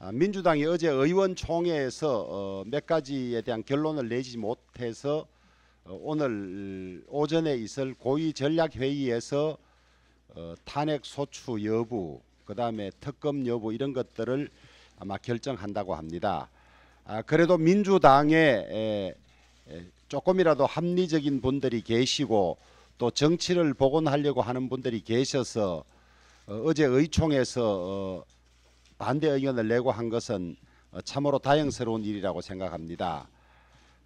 아, 민주당이 어제 의원총회에서 어, 몇 가지에 대한 결론을 내지 못해서 어, 오늘 오전에 있을 고위 전략 회의에서 어, 탄핵 소추 여부, 그다음에 특검 여부 이런 것들을 아마 결정한다고 합니다. 아, 그래도 민주당에 조금이라도 합리적인 분들이 계시고 또 정치를 복원하려고 하는 분들이 계셔서 어제 의총에서 반대 의견을 내고 한 것은 어, 참으로 다행스러운 일이라고 생각합니다.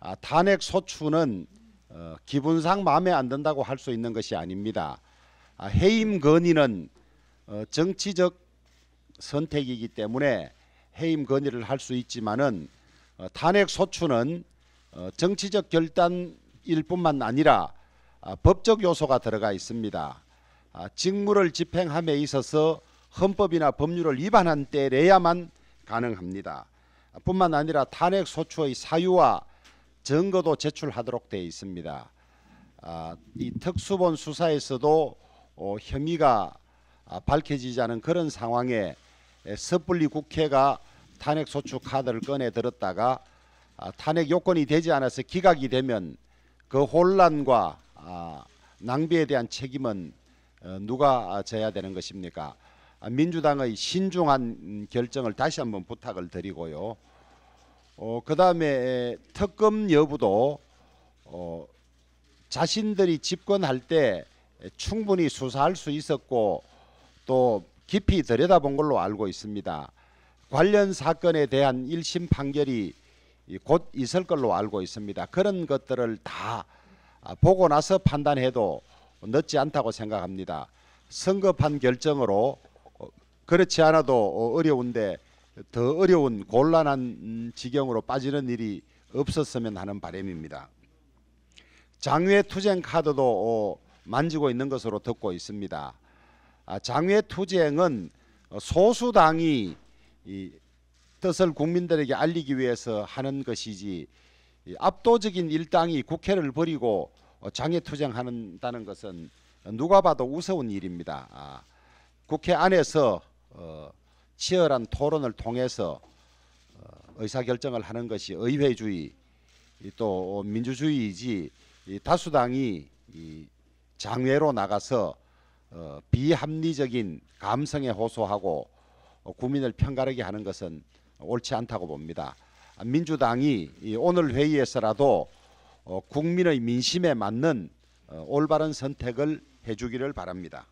아, 탄핵 소추는 어, 기분상 마음에 안 든다고 할 수 있는 것이 아닙니다. 아, 해임 건의는 어, 정치적 선택이기 때문에 해임 건의를 할 수 있지만은 어, 탄핵 소추는 어, 정치적 결단일 뿐만 아니라 아, 법적 요소가 들어가 있습니다. 아, 직무를 집행함에 있어서 헌법이나 법률을 위반한 때래야만 가능합니다. 뿐만 아니라 탄핵 소추의 사유와 증거도 제출하도록 되어 있습니다. 아, 이 특수본 수사에서도 어, 혐의가 아, 밝혀지지 않은 그런 상황에 섣불리 국회가 탄핵 소추 카드를 꺼내 들었다가 아, 탄핵 요건이 되지 않아서 기각이 되면 그 혼란과 아, 낭비에 대한 책임은 어, 누가 져야 되는 것입니까? 아, 민주당의 신중한 음, 결정을 다시 한번 부탁을 드리고요. 어, 그 다음에 특검 여부도 어, 자신들이 집권할 때 충분히 수사할 수 있었고 또 깊이 들여다본 걸로 알고 있습니다. 관련 사건에 대한 1심 판결이 곧 있을 걸로 알고 있습니다. 그런 것들을 다 아, 보고 나서 판단해도 늦지 않다고 생각합니다. 성급한 결정으로 그렇지 않아도 어, 어려운데 더 어려운 곤란한 지경으로 빠지는 일이 없었으면 하는 바람입니다. 장외 투쟁 카드도 어, 만지고 있는 것으로 듣고 있습니다. 아, 장외 투쟁은 소수당이 뜻을 국민들에게 알리기 위해서 하는 것이지 압도적인 일당이 국회를 버리고 어, 장외 투쟁한다는 것은 누가 봐도 우스운 일입니다. 아, 국회 안에서 어, 치열한 토론을 통해서 어, 의사결정을 하는 것이 의회주의 또 민주주의이지 이 다수당이 이 장외로 나가서 어, 비합리적인 감성에 호소하고 어, 국민을 편가르게 하는 것은 옳지 않다고 봅니다. 민주당이 이 오늘 회의에서라도 어, 국민의 민심에 맞는 어, 올바른 선택을 해주기를 바랍니다.